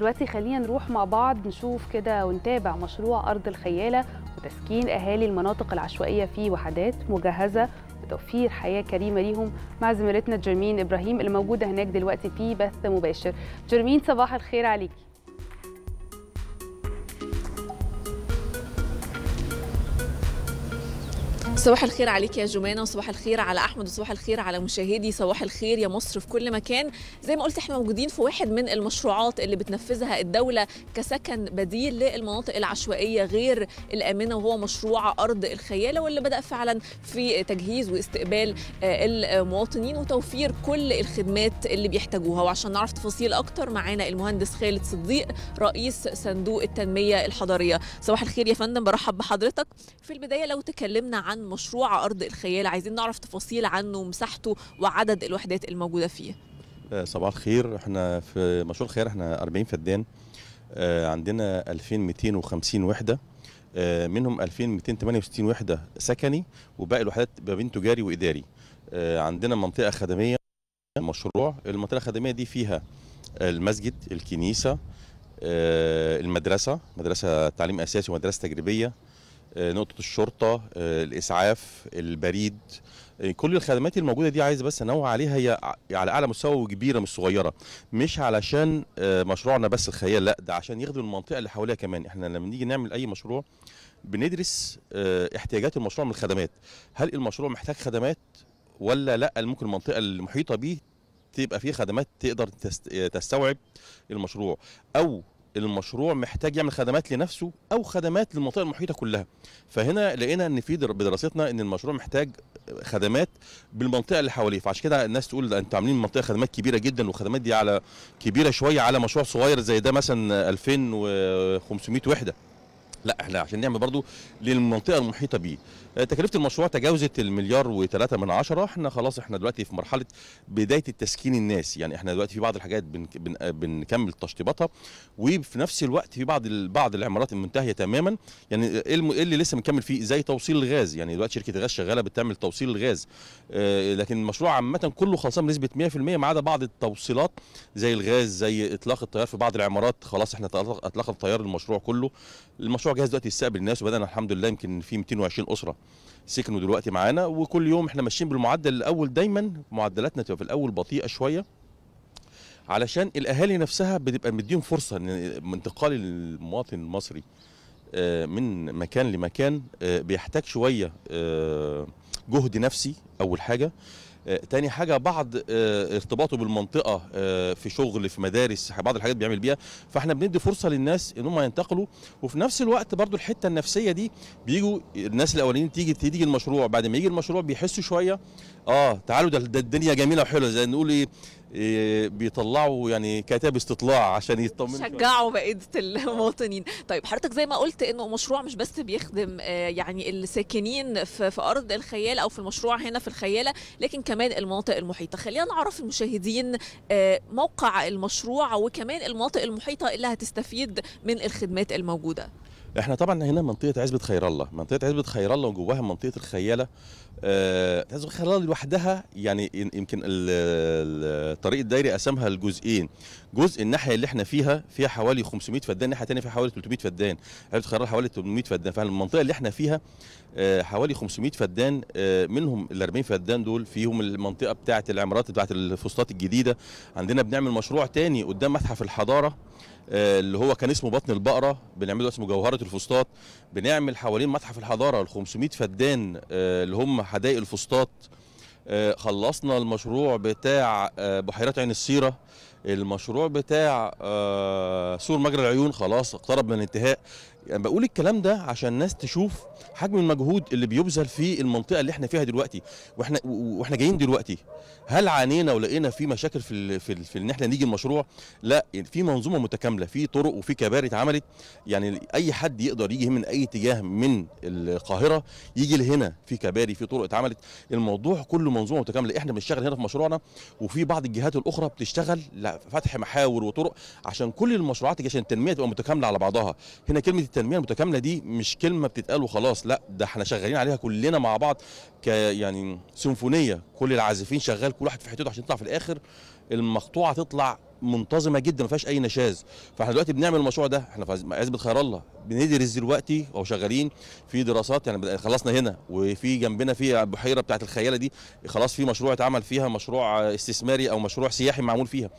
دلوقتي خلينا نروح مع بعض نشوف كده ونتابع مشروع أرض الخيالة وتسكين أهالي المناطق العشوائية في وحدات مجهزة وتوفير حياة كريمة ليهم مع زميلتنا جرمين إبراهيم اللي موجودة هناك دلوقتي في بث مباشر جرمين صباح الخير عليكي صباح الخير عليك يا جمانة وصباح الخير على أحمد وصباح الخير على مشاهدي صباح الخير يا مصر في كل مكان زي ما قلت احنا موجودين في واحد من المشروعات اللي بتنفذها الدولة كسكن بديل للمناطق العشوائية غير الآمنة وهو مشروع أرض الخيالة واللي بدأ فعلا في تجهيز واستقبال آه، المواطنين وتوفير كل الخدمات اللي بيحتاجوها وعشان نعرف تفاصيل أكتر معانا المهندس خالد صديق رئيس صندوق التنمية الحضرية صباح الخير يا فندم برحب بحضرتك في البداية لو تكلمنا عن المشروع على أرض الخيال عايزين نعرف تفاصيل عنه ومساحته وعدد الوحدات الموجودة فيه آه، صباح الخير احنا في مشروع الخيال احنا 40 فدان آه، عندنا 2250 وحده آه، منهم 2268 وحده سكني وباقي الوحدات ما بين تجاري واداري عندنا منطقه خدميه مشروع المنطقه الخدميه دي فيها المسجد الكنيسه المدرسه مدرسه تعليم اساسي ومدرسه تجريبيه آه، نقطه الشرطه آه، الاسعاف البريد آه، كل الخدمات الموجوده دي عايز بس أنوع عليها هي يعني على اعلى مستوى وكبيره مش صغيره مش علشان مشروعنا بس الخيال لا ده عشان يخدم المنطقه اللي حواليها كمان احنا لما نيجي نعمل اي مشروع بندرس احتياجات المشروع من الخدمات هل المشروع محتاج خدمات ولا لا ممكن المنطقه المحيطه به تبقى فيه خدمات تقدر تستوعب المشروع او المشروع محتاج يعمل خدمات لنفسه او خدمات للمنطقه المحيطه كلها فهنا لقينا ان في بدراستنا ان المشروع محتاج خدمات بالمنطقه اللي حواليه فعشان كده الناس تقول انتوا عاملين منطقه خدمات كبيره جدا والخدمات دي على كبيره شويه على مشروع صغير زي ده مثلا 2500 وحده لا احنا عشان نعمل برضو للمنطقه المحيطه بيه آه، تكلفه المشروع تجاوزت المليار و3 من عشرة احنا خلاص احنا دلوقتي في مرحله بدايه التسكين الناس يعني احنا دلوقتي في بعض الحاجات آه، بنكمل تشطيباتها وفي نفس الوقت في بعض بعض العمارات المنتهيه تماما يعني ايه, ايه اللي لسه بنكمل فيه زي توصيل الغاز يعني دلوقتي شركه غاز شغاله بتعمل توصيل الغاز آه، لكن المشروع عامه كله خلصان بنسبه 100% ما عدا بعض التوصيلات زي الغاز زي اطلاق التيار في بعض العمارات خلاص احنا اطلاق الطيار المشروع كله المشروع جاهز دلوقتي يستقبل الناس وبدانا الحمد لله يمكن في 220 اسره سكنوا دلوقتي معانا وكل يوم احنا ماشيين بالمعدل الاول دايما معدلاتنا تبقى في الاول بطيئه شويه علشان الاهالي نفسها بتبقى مديهم فرصه ان انتقال المواطن المصري آه، من مكان لمكان آه، بيحتاج شويه آه، جهد نفسي اول حاجه آه، تاني حاجه بعض آه، ارتباطه بالمنطقه آه، في شغل في مدارس بعض الحاجات بيعمل بيها فاحنا بندي فرصه للناس ان هم ينتقلوا وفي نفس الوقت برضو الحته النفسيه دي بيجوا الناس الاولين تيجي تيجي المشروع بعد ما يجي المشروع بيحسوا شويه اه تعالوا ده, ده الدنيا جميله وحلوه زي نقول ايه إيه، بيطلعوا يعني كتاب استطلاع عشان يطمنوا شجعوا بقيه المواطنين طيب حضرتك زي ما قلت انه مشروع مش بس بيخدم آه، يعني الساكنين في, في ارض الخيال او في المشروع هنا في الخياله لكن كمان المناطق المحيطه خلينا نعرف المشاهدين آه، موقع المشروع وكمان المناطق المحيطه اللي هتستفيد من الخدمات الموجوده احنا طبعا هنا منطقه عزبه خير الله منطقه عزبه خير الله وجواها منطقه الخياله آه عزبه خير الله لوحدها يعني يمكن الطريق الدايري قسمها لجزئين جزء الناحيه اللي احنا فيها فيها حوالي 500 فدان الناحيه الثانيه فيها حوالي 300 فدان عزبه خير الله حوالي 800 فدان فالمنطقه اللي احنا فيها آه حوالي 500 فدان آه منهم ال 40 فدان دول فيهم المنطقه بتاعه العمارات بتاعه الفسطاط الجديده عندنا بنعمل مشروع تاني قدام متحف الحضاره آه، اللي هو كان اسمه بطن البقره بنعمله اسمه جوهره الفسطاط بنعمل حوالين متحف الحضاره ال 500 فدان آه، اللي هم حدائق الفسطاط آه، خلصنا المشروع بتاع بحيرات عين السيره المشروع بتاع سور مجرى العيون خلاص اقترب من الانتهاء يعني بقول الكلام ده عشان الناس تشوف حجم المجهود اللي بيبذل في المنطقه اللي احنا فيها دلوقتي واحنا واحنا جايين دلوقتي هل عانينا ولقينا في مشاكل في في, في ان احنا نيجي المشروع لا يعني في منظومه متكامله في طرق وفي كباري اتعملت يعني اي حد يقدر يجي من اي اتجاه من القاهره يجي لهنا في كباري في طرق اتعملت الموضوع كله منظومه متكامله احنا بنشتغل هنا في مشروعنا وفي بعض الجهات الاخرى بتشتغل لفتح محاور وطرق عشان كل المشروعات عشان التنميه تبقى متكامله على بعضها هنا كلمه التنميه المتكامله دي مش كلمه بتتقال وخلاص لا ده احنا شغالين عليها كلنا مع بعض ك يعني سيمفونيه كل العازفين شغال كل واحد في حتته عشان يطلع في الاخر المقطوعه تطلع منتظمه جدا ما فيهاش اي نشاز فاحنا دلوقتي بنعمل المشروع ده احنا في عزبه خير الله بندرس دلوقتي او شغالين في دراسات يعني خلصنا هنا وفي جنبنا في البحيره بتاعت الخياله دي خلاص في مشروع اتعمل فيها مشروع استثماري او مشروع سياحي معمول فيها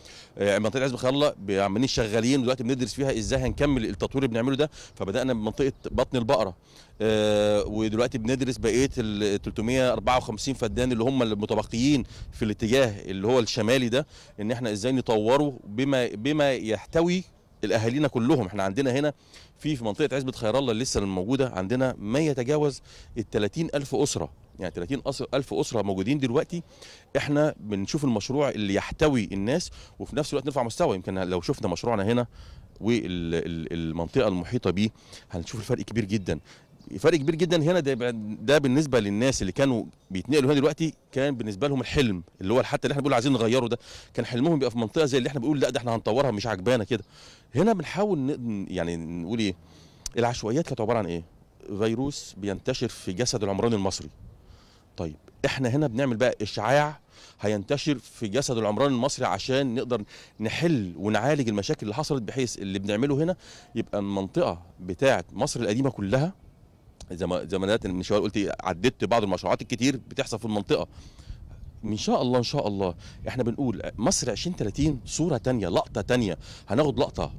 منطقه آه، عزب خلا عمالين شغالين دلوقتي بندرس فيها ازاي هنكمل التطوير اللي بنعمله ده فبدانا بمنطقه بطن البقره آه، ودلوقتي بندرس بقيه ال 354 فدان اللي هم المتبقيين في الاتجاه اللي هو الشمالي ده ان احنا ازاي نطوره بما بما يحتوي الاهالينا كلهم احنا عندنا هنا في في منطقه عزبه خير الله اللي لسه موجوده عندنا ما يتجاوز ال 30000 اسره يعني 30000 اسره موجودين دلوقتي احنا بنشوف المشروع اللي يحتوي الناس وفي نفس الوقت نرفع مستوى يمكن لو شفنا مشروعنا هنا والمنطقه المحيطه بيه هنشوف الفرق كبير جدا فرق كبير جدا هنا ده, ده بالنسبه للناس اللي كانوا بيتنقلوا هنا دلوقتي كان بالنسبه لهم الحلم اللي هو حتى اللي احنا بنقول عايزين نغيره ده كان حلمهم يبقى في منطقه زي اللي احنا بنقول لا ده احنا هنطورها مش عجبانا كده هنا بنحاول يعني نقول ايه العشوائيات كانت عباره عن ايه فيروس بينتشر في جسد العمران المصري طيب احنا هنا بنعمل بقى اشعاع هينتشر في جسد العمران المصري عشان نقدر نحل ونعالج المشاكل اللي حصلت بحيث اللي بنعمله هنا يبقى المنطقه بتاعه مصر القديمه كلها زمانات من شويه قلت إيه، عددت بعض المشروعات الكتير بتحصل في المنطقه ان شاء الله ان شاء الله احنا بنقول مصر 2030 صوره تانية لقطه تانية هناخد لقطه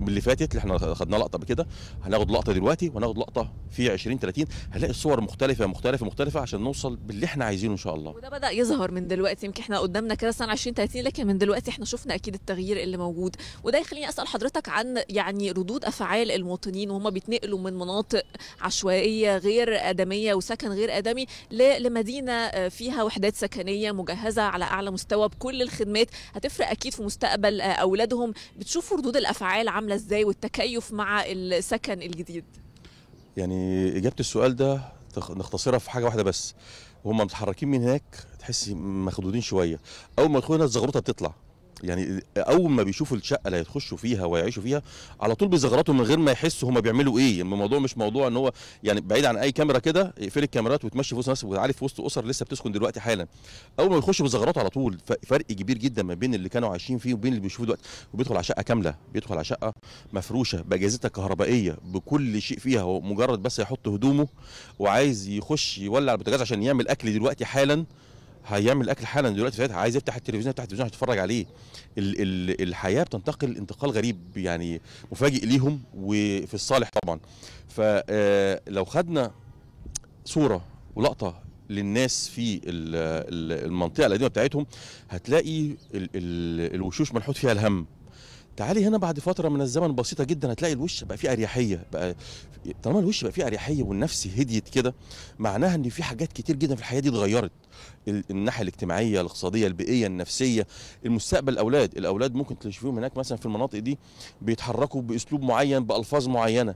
باللي فاتت اللي احنا خدنا لقطه قبل كده هناخد لقطه دلوقتي وناخد لقطه في 20 30 هنلاقي الصور مختلفه مختلفه مختلفه عشان نوصل باللي احنا عايزينه ان شاء الله وده بدا يظهر من دلوقتي يمكن احنا قدامنا كده سنه 20 30 لكن من دلوقتي احنا شفنا اكيد التغيير اللي موجود وده يخليني اسال حضرتك عن يعني ردود افعال المواطنين وهم بيتنقلوا من مناطق عشوائيه غير ادميه وسكن غير ادمي لمدينه آه، فيها وحدات سكنيه مجهزه على اعلى مستوى بكل الخدمات هتفرق اكيد في مستقبل آه، اولادهم بتشوفوا ردود الافعال عامله عامله ازاي والتكيف مع السكن الجديد يعني اجابه السؤال ده نختصرها في حاجه واحده بس هم متحركين من هناك تحس مخدودين شويه اول ما يدخلوا هنا الزغروطه بتطلع يعني اول ما بيشوفوا الشقه اللي هيخشوا فيها ويعيشوا فيها على طول بيزغرطوا من غير ما يحسوا هم بيعملوا ايه يعني الموضوع مش موضوع ان هو يعني بعيد عن اي كاميرا كده يقفل الكاميرات وتمشي في وسط ناس وتعالي في وسط اسر لسه بتسكن دلوقتي حالا اول ما يخشوا بيزغرطوا على طول فرق كبير جدا ما بين اللي كانوا عايشين فيه وبين اللي بيشوفوه دلوقتي وبيدخل على شقه كامله بيدخل على شقه مفروشه باجهزتها الكهربائيه بكل شيء فيها هو مجرد بس يحط هدومه وعايز يخش يولع البوتاجاز عشان يعمل اكل دلوقتي حالا هيعمل اكل حالا دلوقتي ساعتها عايز يفتح التلفزيون يفتح التلفزيون هيتفرج عليه ال ال الحياه بتنتقل انتقال غريب يعني مفاجئ ليهم وفي الصالح طبعا فلو آه، خدنا صوره ولقطه للناس في المنطقه القديمه بتاعتهم هتلاقي ال ال الوشوش منحوت فيها الهم تعالي هنا بعد فتره من الزمن بسيطه جدا هتلاقي الوش بقى فيه اريحيه بقى طالما الوش بقى فيه اريحيه والنفس هديت كده معناها ان في حاجات كتير جدا في الحياه دي اتغيرت الناحيه الاجتماعيه الاقتصاديه البيئيه النفسيه المستقبل الاولاد الاولاد ممكن تشوفيهم هناك مثلا في المناطق دي بيتحركوا باسلوب معين بالفاظ معينه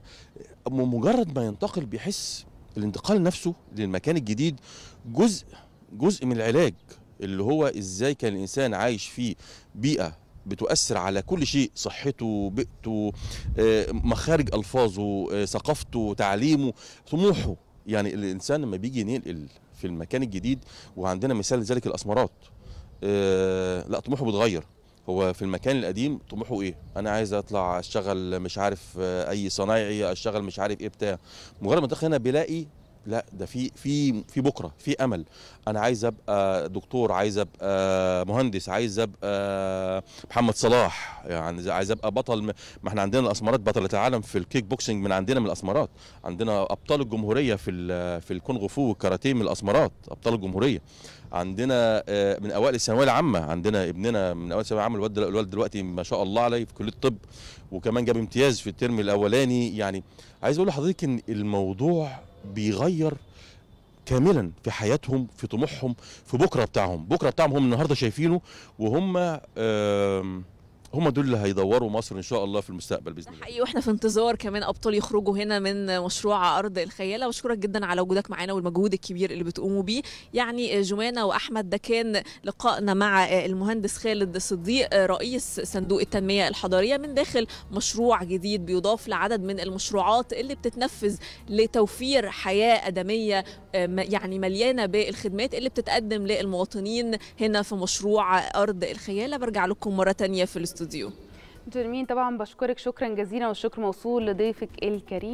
مجرد ما ينتقل بيحس الانتقال نفسه للمكان الجديد جزء جزء من العلاج اللي هو ازاي كان الانسان عايش في بيئه بتؤثر على كل شيء صحته بيئته آه، مخارج الفاظه آه، ثقافته تعليمه طموحه يعني الانسان لما بيجي ينقل في المكان الجديد وعندنا مثال لذلك الاسمرات آه، لا طموحه بيتغير هو في المكان القديم طموحه ايه انا عايز اطلع اشتغل مش عارف اي صنايعي اشتغل مش عارف ايه بتاع مجرد ما تدخل هنا بيلاقي لا ده في في في بكره في امل انا عايز ابقى دكتور عايز ابقى مهندس عايز ابقى محمد صلاح يعني عايز ابقى بطل ما احنا عندنا الاسمرات بطله العالم في الكيك بوكسنج من عندنا من الاسمرات عندنا ابطال الجمهوريه في في الكونغ فو والكاراتيه من الاسمرات ابطال الجمهوريه عندنا آه، من اوائل الثانويه العامه عندنا ابننا من اوائل الثانويه العامه الواد الواد دلوقتي ما شاء الله عليه في كليه الطب وكمان جاب امتياز في الترم الاولاني يعني عايز اقول لحضرتك ان الموضوع بيغير كاملا في حياتهم في طموحهم في بكره بتاعهم بكره بتاعهم هم النهارده شايفينه وهم هم دول اللي هيدوروا مصر ان شاء الله في المستقبل باذن الله حقيقي واحنا في انتظار كمان ابطال يخرجوا هنا من مشروع ارض الخياله واشكرك جدا على وجودك معانا والمجهود الكبير اللي بتقوموا بيه يعني جمانه واحمد ده كان لقائنا مع المهندس خالد صديق رئيس صندوق التنميه الحضاريه من داخل مشروع جديد بيضاف لعدد من المشروعات اللي بتتنفذ لتوفير حياه ادميه يعني مليانه بالخدمات اللي بتتقدم للمواطنين هنا في مشروع ارض الخياله برجع لكم مره ثانيه في الاستوديو الاستوديو جرمين طبعا بشكرك شكرا جزيلا والشكر موصول لضيفك الكريم